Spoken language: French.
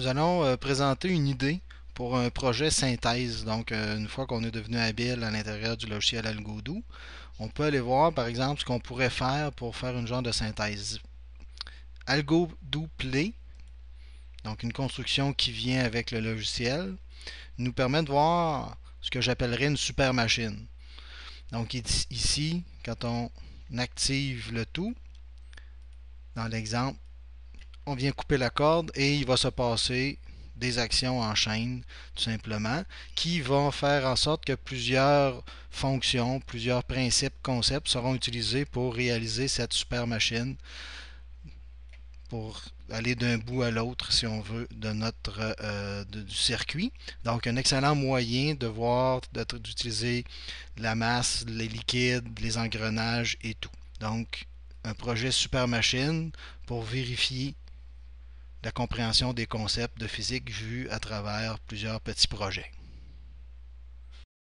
nous allons euh, présenter une idée pour un projet synthèse. Donc, euh, une fois qu'on est devenu habile à l'intérieur du logiciel AlgoDo, on peut aller voir, par exemple, ce qu'on pourrait faire pour faire une genre de synthèse. algodoo Play, donc une construction qui vient avec le logiciel, nous permet de voir ce que j'appellerais une super machine. Donc ici, quand on active le tout, dans l'exemple, on vient couper la corde et il va se passer des actions en chaîne, tout simplement, qui vont faire en sorte que plusieurs fonctions, plusieurs principes, concepts seront utilisés pour réaliser cette super machine, pour aller d'un bout à l'autre, si on veut, de notre euh, du circuit. Donc, un excellent moyen de voir, d'utiliser la masse, les liquides, les engrenages et tout. Donc, un projet super machine pour vérifier la compréhension des concepts de physique vue à travers plusieurs petits projets.